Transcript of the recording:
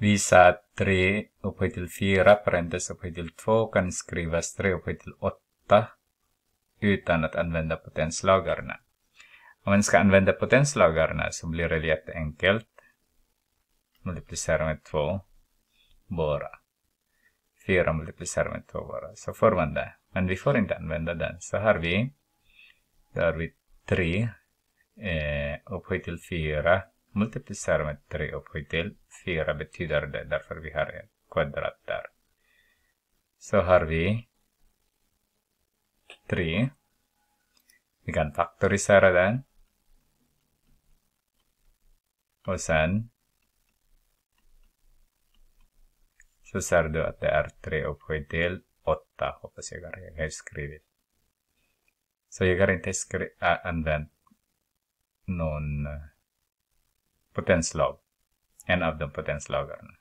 Visa att 3 upphöjt till 4 parentes upphöjt till 2 kan skrivas 3 upphöjt till 8 utan att använda potenslagarna. Om man ska använda potenslagarna så blir det jätteenkelt. Multiplicera med 2 bara. 4 multiplicerar med 2 bara. Så får man det. Men vi får inte använda den. Så har vi, har vi 3 eh, upphöjt till 4 Multiplicerar med 3 upphöjt till 4 betyder det, därför vi har en kvadrat där. Så har vi 3. Vi kan faktorisera den. Och sen så ser du att det är 3 upphöjt till 8, hoppas jag har jag skrivit. Så jag har inte skri äh, använt någon eh, and of the dem potenzlagarna.